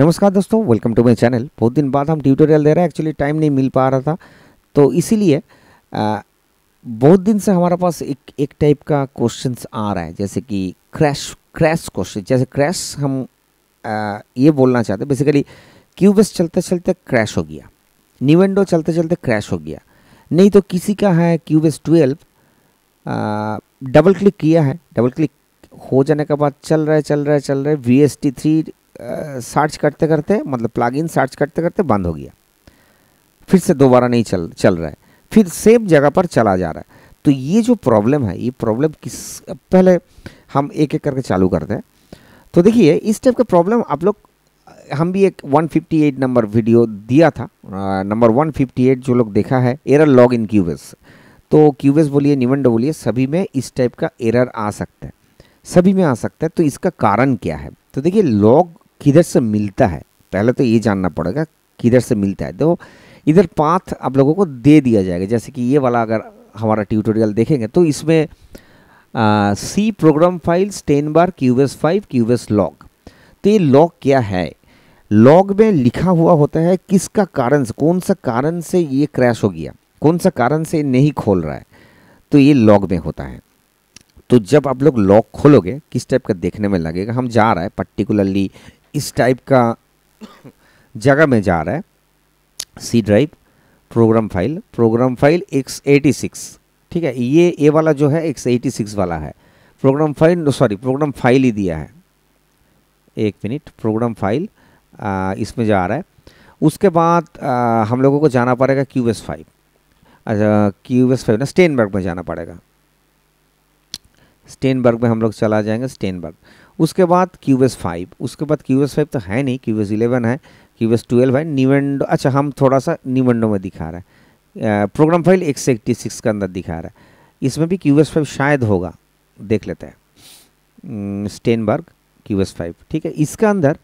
नमस्कार दोस्तों welcome to my channel बहुत दिन बाद हम ट्यूटोरियल दे रहे हैं एक्चुअली टाइम नहीं मिल पा रहा था तो इसीलिए बहुत दिन से हमारे पास एक एक टाइप का क्वेश्चंस आ रहा है जैसे कि क्रैश क्रैश क्वेश्चन जैसे क्रैश हम आ, ये बोलना चाहते हैं बेसिकली क्यूबस चलते चलते क्रैश हो गया निवेंडो चलते चलते क्रैश हो गया नहीं तो किसी का है क्यूबस ट्वेल्व डबल क्लिक किया है डबल क्लिक हो जाने के बाद चल रहा है चल रहा है चल रहा है V S T three search करते करते मतलब प्लगइन सर्च करते करते बंद हो गया फिर से दोबारा नहीं चल चल रहा है फिर सेम जगह पर चला जा रहा है तो ये जो प्रॉब्लम है ये प्रॉब्लम किस पहले हम एक एक करके चालू करते हैं तो देखिए इस टाइप का प्रॉब्लम आप लोग हम भी एक 158 नंबर वीडियो दिया था नंबर 158 जो लोग देखा है एरर लॉग इन क्यूबेस तो क्यूबेस बोलिए निवंडो बोलिए सभी में इस टाइप का एरर आ सकता है सभी में आ सकता है तो इसका कारण क्या है तो देखिए लॉग किधर से मिलता है पहले तो ये जानना पड़ेगा किधर से मिलता है तो इधर पाथ आप लोगों को दे दिया जाएगा जैसे कि ये वाला अगर हमारा ट्यूटोरियल देखेंगे तो इसमें सी प्रोग्राम फाइल्स टेन बार Q S five Q S log तो ये लॉग क्या है लॉग में लिखा हुआ होता है किसका कारण से कौन सा कारण से ये क्रैश हो गया कौन सा कारण से नहीं खोल रहा है तो ये लॉग में होता है तो जब आप लोग लॉग खोलोगे किस टाइप का देखने में लगेगा हम जा रहा है पर्टिकुलरली इस टाइप का जगह में जा रहा है C drive program file program file x eighty six ठीक है ये ए वाला जो है एक्स एटी सिक्स वाला है program file sorry program file ही दिया है एक मिनट प्रोग्राम फाइल इसमें जा रहा है उसके बाद आ, हम लोगों को जाना पड़ेगा क्यू एस फाइव अच्छा क्यू एस फाइव ना स्टेनबर्ग में जाना पड़ेगा स्टेनबर्ग में हम लोग चला जाएंगे स्टेनबर्ग उसके बाद क्यू एस फाइव उसके बाद क्यू एस फाइव तो है नहीं क्यू एस इलेवन है क्यू एस ट्वेल्व है निवेंडो अच्छा हम थोड़ा सा निवेंडो में दिखा रहे हैं प्रोग्राम फाइल एक सौ एट्टी सिक्स के अंदर दिखा रहा है इसमें भी क्यू एस फाइव शायद होगा देख लेते हैं स्टेनबर्ग क्यू एस फाइव ठीक है इसके अंदर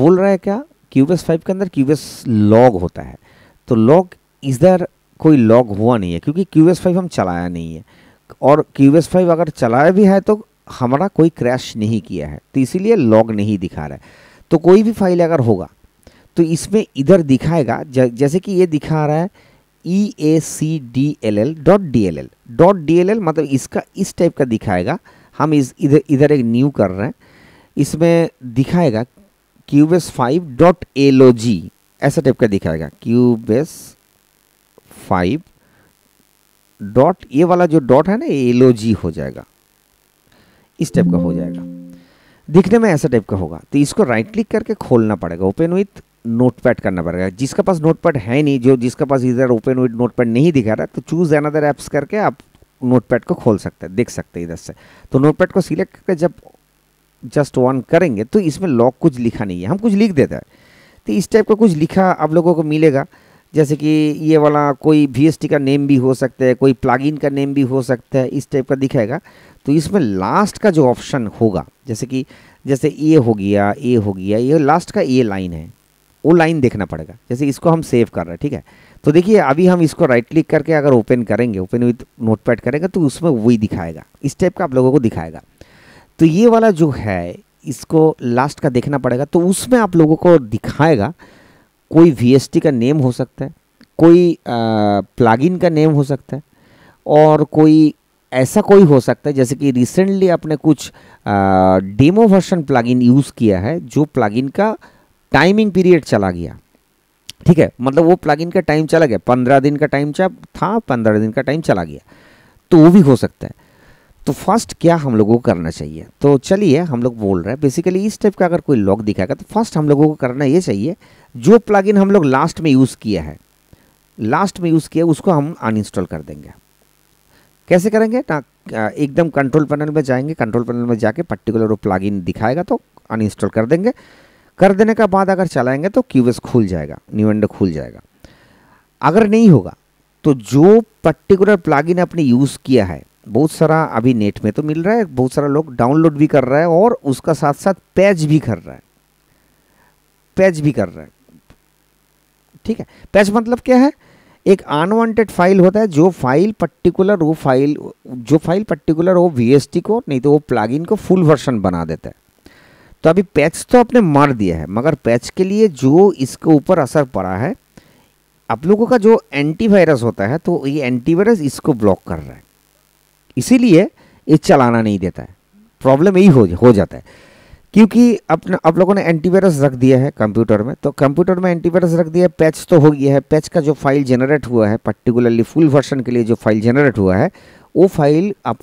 बोल रहा है क्या क्यू एस फाइव के अंदर क्यू एस लॉग होता है तो लॉग इधर कोई लॉग हुआ नहीं है क्योंकि क्यू एस फाइव हम चलाया नहीं है और क्यू एस फाइव अगर चलाया भी है तो हमारा कोई क्रैश नहीं किया है तो इसीलिए लॉग नहीं दिखा रहा है तो कोई भी फाइल अगर होगा तो इसमें इधर दिखाएगा जैसे कि ये दिखा रहा है E A C D L L dot D L L dot D L L मतलब इसका इस टाइप का दिखाएगा हम इस इधर इधर एक न्यू कर रहे हैं इसमें दिखाएगा Cubase five dot L O G ऐसा टाइप का दिखाएगा क्यूबेस फाइव डॉट ये वाला जो डॉट है ना ये जी हो जाएगा इस टाइप का हो जाएगा दिखने में ऐसा टाइप का होगा तो इसको राइट क्लिक करके खोलना पड़ेगा ओपन विथ नोटपैड करना पड़ेगा जिसका पास नोटपैड है नहीं जो जिसका पास इधर ओपन विथ नोटपैड नहीं दिखा रहा तो चूज़ अनदर एप्स करके आप नोटपैड को खोल सकते हैं देख सकते हैं इधर से तो नोटपैड को सिलेक्ट करके जब जस्ट वन करेंगे तो इसमें लॉक कुछ लिखा नहीं है हम कुछ लिख देते हैं तो इस टाइप का कुछ लिखा आप लोगों को मिलेगा जैसे कि ये वाला कोई वी का नेम भी हो सकता है कोई प्लागिन का नेम भी हो सकता है इस टाइप का दिखाएगा तो इसमें लास्ट का जो ऑप्शन होगा जैसे कि जैसे ए हो गया ए हो गया ये लास्ट का ए लाइन है वो लाइन देखना पड़ेगा जैसे इसको हम सेव कर रहे हैं ठीक है तो देखिए अभी हम इसको राइट क्लिक करके अगर ओपन करेंगे ओपन विथ नोटपैड करेंगे तो उसमें वही दिखाएगा इस टाइप का आप लोगों को दिखाएगा तो ये वाला जो है इसको लास्ट का देखना पड़ेगा तो उसमें आप लोगों को दिखाएगा कोई वी का नेम हो सकता है कोई प्लागिन का नेम हो सकता है और कोई ऐसा कोई हो सकता है जैसे कि रिसेंटली आपने कुछ डेमो वर्शन प्लागिन यूज़ किया है जो प्लागिन का टाइमिंग पीरियड चला गया ठीक है मतलब वो प्लगइन का टाइम चला गया पंद्रह दिन का टाइम था पंद्रह दिन का टाइम चला गया तो वो भी हो सकता है तो फर्स्ट क्या हम लोगों को करना चाहिए तो चलिए हम लोग बोल रहे हैं बेसिकली इस टाइप का अगर कोई लॉक दिखाएगा तो फर्स्ट हम लोगों को करना ये चाहिए जो प्लगइन हम लोग लास्ट में यूज़ किया है लास्ट में यूज़ किया उसको हम अनइंस्टॉल कर देंगे कैसे करेंगे ना एकदम कंट्रोल पैनल में जाएंगे कंट्रोल पैनल में जाके पर्टिकुलर वो प्लागिन दिखाएगा तो अनइंस्टॉल कर देंगे कर देने के बाद अगर चलाएंगे तो क्यूबेस खुल जाएगा न्यू विंडो खुल जाएगा अगर नहीं होगा तो जो पर्टिकुलर प्लागिन आपने यूज़ किया है बहुत सारा अभी नेट में तो मिल रहा है बहुत सारा लोग डाउनलोड भी कर रहा है और उसका साथ साथ पैच भी कर रहा है पैच भी कर रहा है ठीक है पैच मतलब क्या है एक अनवांटेड फाइल होता है जो फाइल पर्टिकुलर वो फाइल जो फाइल पर्टिकुलर वो वी को नहीं तो वो प्लागिन को फुल वर्सन बना देता है तो अभी पैच तो आपने मार दिया है मगर पैच के लिए जो इसके ऊपर असर पड़ा है आप लोगों का जो एंटीवायरस होता है तो ये एंटीवायरस इसको ब्लॉक कर रहा है इसीलिए ये चलाना नहीं देता है प्रॉब्लम यही हो हो जाता है क्योंकि अपना आप लोगों ने एंटीवायरस रख दिया है कंप्यूटर में तो कंप्यूटर में एंटीवायरस रख दिया है पैच तो हो गया है पैच का जो फाइल जनरेट हुआ है पर्टिकुलरली फुल वर्सन के लिए जो फाइल जनरेट हुआ है वो फाइल आप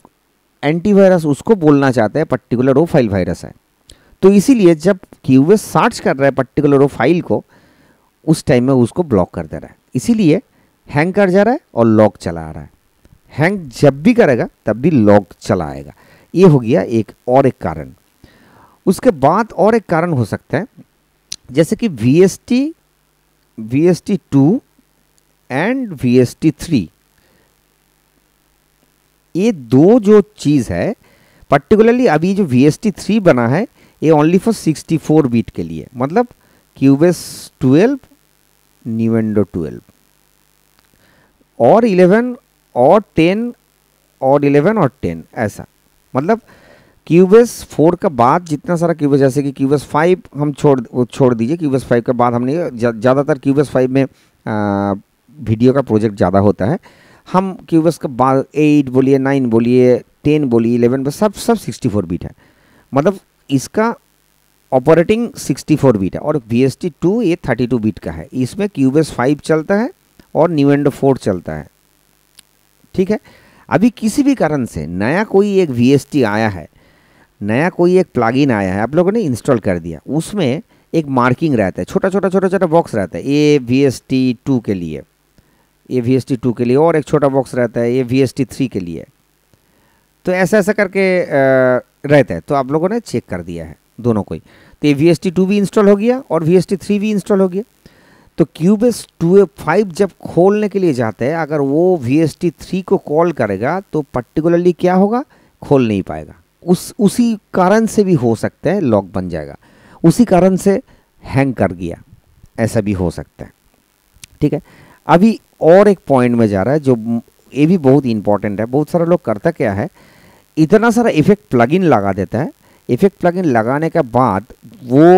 एंटीवायरस उसको बोलना चाहते हैं पर्टिकुलर वो फाइल वायरस है तो इसीलिए जब क्यू सर्च कर रहा है पर्टिकुलर वो फाइल को उस टाइम में उसको ब्लॉक कर दे रहा है इसीलिए हैंग कर जा रहा है और लॉक चला आ रहा है हैंग जब भी करेगा तब भी लॉक चलाएगा ये हो गया एक और एक कारण उसके बाद और एक कारण हो सकता है जैसे कि V S T V S T two and V S T three ये दो जो चीज़ है पर्टिकुलरली अभी जो वी एस टी थ्री बना है ये only for sixty four bit के लिए मतलब क्यूबेस ट्वेल्व एंडो ट्वेल्व और इलेवन और टेन और इलेवन और टेन ऐसा मतलब क्यूबेस फोर का बाद जितना सारा क्यूबेस जैसे कि क्यूबेस फाइव हम छोड़ छोड़ दीजिए क्यूबेस फाइव के बाद हमने ज़्यादातर जा, क्यूबेस फाइव में आ, वीडियो का प्रोजेक्ट ज़्यादा होता है हम क्यूबेस का बाद एट बोलिए नाइन बोलिए टेन बोलिए इलेवन बस सब सब सिक्सटी फोर बीट है मतलब इसका ऑपरेटिंग सिक्सटी फोर बीट है और वी एस टी टू ये थर्टी टू बीट का है इसमें क्यूबेस फाइव चलता है और न्यू एंड फोर चलता है ठीक है अभी किसी भी कारण से नया कोई एक वी आया है नया कोई एक प्लगइन आया है आप लोगों ने इंस्टॉल कर दिया उसमें एक मार्किंग रहता है छोटा छोटा छोटा छोटा बॉक्स रहता है A V S T two के लिए A V S T two के लिए और एक छोटा बॉक्स रहता है A V S T three के लिए तो ऐसा ऐसा करके रहता है तो आप लोगों ने चेक कर दिया है दोनों को ही तो ये वी एस टी टू भी इंस्टॉल हो गया और वी एस टी थ्री भी इंस्टॉल हो गया तो क्यूबेस टू ए फाइव जब खोलने के लिए जाते हैं अगर वो वी एस टी थ्री को कॉल करेगा तो पर्टिकुलरली क्या होगा खोल नहीं पाएगा उस उसी कारण से भी हो सकता है लॉक बन जाएगा उसी कारण से हैंग कर गया ऐसा भी हो सकता है ठीक है अभी और एक पॉइंट में जा रहा है जो ये भी बहुत इंपॉर्टेंट है बहुत सारे लोग करता क्या है इतना सारा इफेक्ट प्लगइन लगा देता है इफेक्ट प्लगइन लगाने के बाद वो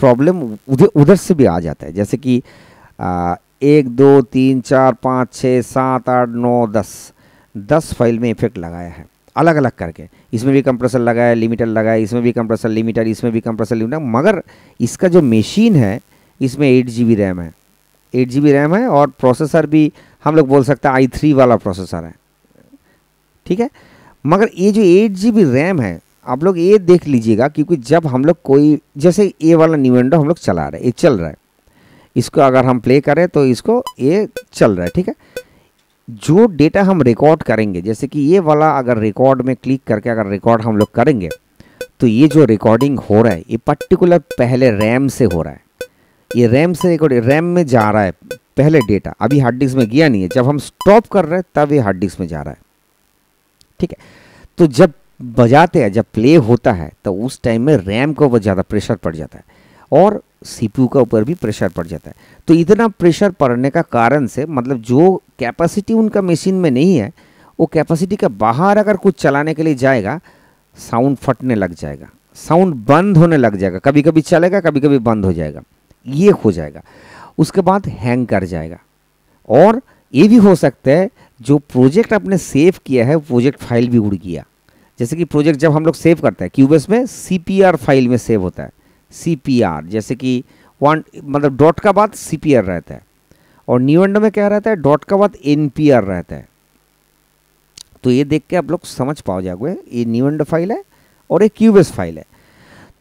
प्रॉब्लम उधर उधर से भी आ जाता है जैसे कि आ, एक दो तीन चार पाँच छः सात आठ नौ दस दस फाइल में इफेक्ट लगाया है अलग अलग करके इसमें भी कंप्रेसर लगाया लिमिटर लगाया इसमें भी कंप्रेसर लिमिटर इसमें भी कंप्रेसर लिमिटर मगर इसका जो मशीन है इसमें एट जी रैम है एट जी रैम है और प्रोसेसर भी हम लोग बोल सकते हैं आई थ्री वाला प्रोसेसर है ठीक है मगर ये जो एट जी रैम है आप लोग ये देख लीजिएगा क्योंकि जब हम लोग कोई जैसे ये वाला न्यू विंडो हम लोग चला रहे ये चल रहा है इसको अगर हम प्ले करें तो इसको ये चल रहा है ठीक है जो डेटा हम रिकॉर्ड करेंगे जैसे कि ये वाला अगर रिकॉर्ड में क्लिक करके अगर रिकॉर्ड हम लोग करेंगे तो ये जो रिकॉर्डिंग हो रहा है ये पर्टिकुलर पहले रैम से हो रहा है ये रैम से रिकॉर्ड रैम में जा रहा है पहले डेटा अभी हार्ड डिस्क में गया नहीं है जब हम स्टॉप कर रहे हैं तब ये हार्ड डिस्क में जा रहा है ठीक है तो जब बजाते हैं जब प्ले होता है तो उस टाइम में रैम के ऊपर ज़्यादा प्रेशर पड़ जाता है और सीपीयू का ऊपर भी प्रेशर पड़ जाता है तो इतना प्रेशर पड़ने का कारण से मतलब जो कैपेसिटी उनका मशीन में नहीं है वो कैपेसिटी का बाहर अगर कुछ चलाने के लिए जाएगा साउंड फटने लग जाएगा साउंड बंद होने लग जाएगा कभी कभी चलेगा कभी कभी बंद हो जाएगा ये हो जाएगा उसके बाद हैंग कर जाएगा और ये भी हो सकता है जो प्रोजेक्ट आपने सेव किया है प्रोजेक्ट फाइल भी उड़ गया जैसे कि प्रोजेक्ट जब हम लोग सेव करते हैं क्यूबेस में सी फाइल में सेव होता है सी जैसे कि वन मतलब डॉट का बाद सी रहता है और न्यू में क्या रहता है डॉट का बाद एन रहता है तो ये देख के आप लोग समझ पाओ जाओगे ये न्यू फाइल है और ये क्यूबेस फाइल है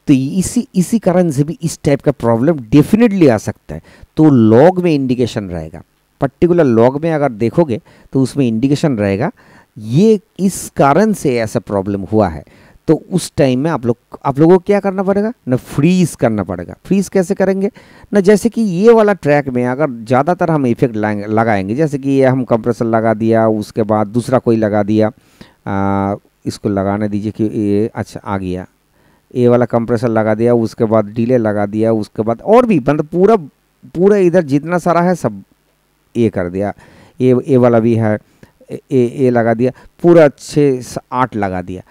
तो इसी इसी कारण से भी इस टाइप का प्रॉब्लम डेफिनेटली आ सकता है तो लॉग में इंडिकेशन रहेगा पर्टिकुलर लॉग में अगर देखोगे तो उसमें इंडिकेशन रहेगा ये इस कारण से ऐसा प्रॉब्लम हुआ है तो उस टाइम में आप लोग आप लोगों को क्या करना पड़ेगा ना फ्रीज करना पड़ेगा फ्रीज कैसे करेंगे ना जैसे कि ये वाला ट्रैक में अगर ज़्यादातर हम इफेक्ट लगाएंगे जैसे कि ये हम कंप्रेसर लगा दिया उसके बाद दूसरा कोई लगा दिया आ, इसको लगाने दीजिए कि ये अच्छा आ गया ए वाला कंप्रेसर लगा दिया उसके बाद डीले लगा दिया उसके बाद और भी मतलब पूरा पूरा इधर जितना सारा है सब ये कर दिया ये ए वाला भी है ए ए लगा दिया पूरा छः आठ लगा दिया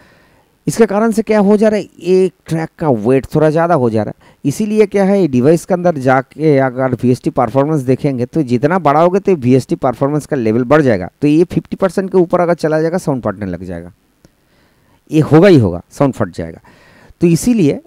इसके कारण से क्या हो जा रहा है एक ट्रैक का वेट थोड़ा ज़्यादा हो जा रहा है इसीलिए क्या है डिवाइस के अंदर जाके अगर वी एस परफॉर्मेंस देखेंगे तो जितना बड़ा होगा तो वी एस परफॉर्मेंस का लेवल बढ़ जाएगा तो ये फिफ्टी परसेंट के ऊपर अगर चला जाएगा साउंड फटने लग जाएगा ये होगा ही होगा साउंड फट जाएगा तो इसीलिए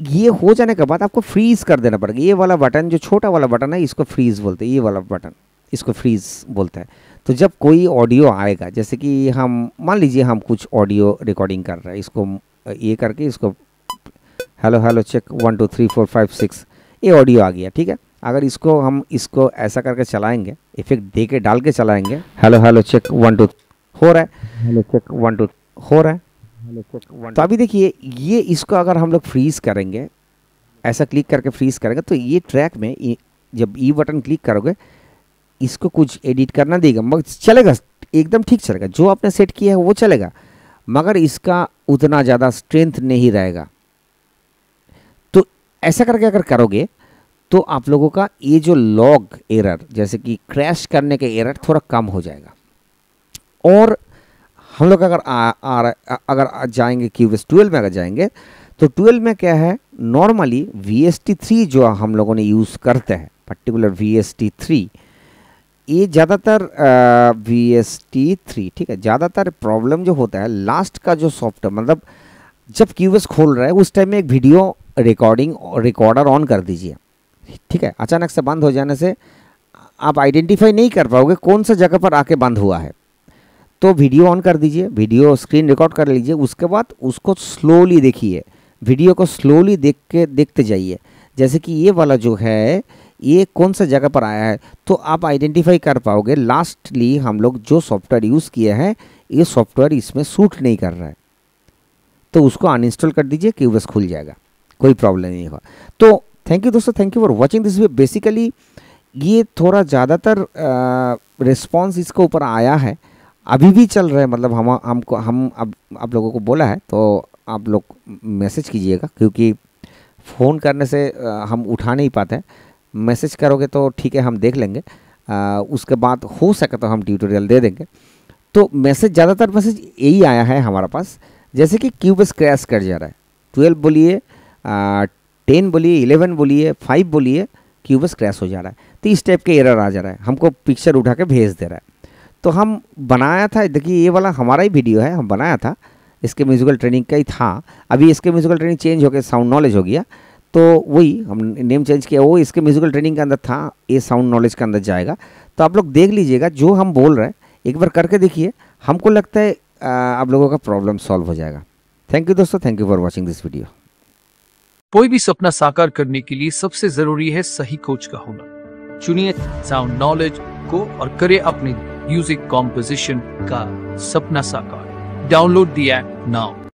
ये हो जाने के बाद आपको फ्रीज़ कर देना पड़ेगा ये वाला बटन जो छोटा वाला बटन है इसको फ्रीज़ बोलते हैं ये वाला बटन इसको फ्रीज़ बोलता है तो जब कोई ऑडियो आएगा जैसे कि हम मान लीजिए हम कुछ ऑडियो रिकॉर्डिंग कर रहे हैं इसको ये करके इसको hello hello check one two three four five six ये ऑडियो आ गया ठीक है अगर इसको हम इसको ऐसा करके चलाएंगे इफेक्ट दे के डाल के चलाएंगे hello hello check one two हो रहा है हेलो चेक वन टू हो रहा है तो अभी देखिए ये इसको अगर हम लोग फ्रीज़ करेंगे ऐसा क्लिक करके फ्रीज़ करेंगे तो ये ट्रैक में जब ई बटन क्लिक करोगे इसको कुछ एडिट करना देगा मगर चलेगा एकदम ठीक चलेगा जो आपने सेट किया है वो चलेगा मगर इसका उतना ज़्यादा स्ट्रेंथ नहीं रहेगा तो ऐसा करके अगर करोगे तो आप लोगों का ये जो लॉग एरर जैसे कि क्रैश करने का एरर थोड़ा कम हो जाएगा और हम लोग अगर आ, आ, आ, अगर जाएंगे कि एस ट्वेल्व में अगर जाएंगे तो ट्वेल्व में क्या है normally V S T three जो हम लोगों ने यूज़ करते हैं particular V S T three ये ज़्यादातर वी एस टी थ्री ठीक है ज़्यादातर प्रॉब्लम जो होता है लास्ट का जो सॉफ्टवेयर मतलब जब क्यू खोल रहा है उस टाइम में एक वीडियो रिकॉर्डिंग रिकॉर्डर ऑन कर दीजिए ठीक है अचानक से बंद हो जाने से आप आइडेंटिफाई नहीं कर पाओगे कौन सा जगह पर आके बंद हुआ है तो वीडियो ऑन कर दीजिए वीडियो स्क्रीन रिकॉर्ड कर लीजिए उसके बाद उसको स्लोली देखिए वीडियो को स्लोली देख के देखते जाइए जैसे कि ये वाला जो है ये कौन सा जगह पर आया है तो आप आइडेंटिफाई कर पाओगे लास्टली हम लोग जो सॉफ्टवेयर यूज़ किए हैं ये सॉफ्टवेयर इसमें सूट नहीं कर रहा है तो उसको अनइंस्टॉल कर दीजिए बस खुल जाएगा कोई प्रॉब्लम नहीं होगा तो थैंक यू दोस्तों thank you for watching this way basically ये थोड़ा ज़्यादातर रिस्पॉन्स इसके ऊपर आया है अभी भी चल रहा है मतलब हम हमको हम अब आप लोगों को बोला है तो आप लोग मैसेज कीजिएगा क्योंकि फ़ोन करने से आ, हम उठा नहीं पाते हैं मैसेज करोगे तो ठीक है हम देख लेंगे आ, उसके बाद हो सके तो हम ट्यूटोरियल दे देंगे तो मैसेज ज़्यादातर मैसेज यही आया है हमारे पास जैसे कि क्यूबस क्रैश कर जा रहा है ट्वेल्व बोलिए टेन बोलिए इलेवन बोलिए फाइव बोलिए क्यूबस क्रैश हो जा रहा है तो इस टाइप के एरर आ जा रहा है हमको पिक्चर उठा के भेज दे रहा है तो हम बनाया था देखिए ये वाला हमारा ही वीडियो है हम बनाया था इसके म्यूज़िकल ट्रेनिंग का ही था अभी इसके म्यूज़िकल ट्रेनिंग चेंज हो गया साउंड नॉलेज हो गया तो वही हम नेम चेंज किया वो इसके म्यूज़िकल ट्रेनिंग के अंदर था ये साउंड नॉलेज के अंदर जाएगा तो आप लोग देख लीजिएगा जो हम बोल रहे हैं एक बार करके देखिए हमको लगता है आप लोगों का प्रॉब्लम सॉल्व हो जाएगा थैंक यू दोस्तों thank you for watching this video कोई भी सपना साकार करने के लिए सबसे जरूरी है सही कोच का होना चुनिए साउंड नॉलेज को और करे अपने म्यूजिक कॉम्पोजिशन का सपना साकार डाउनलोड दिया नाउ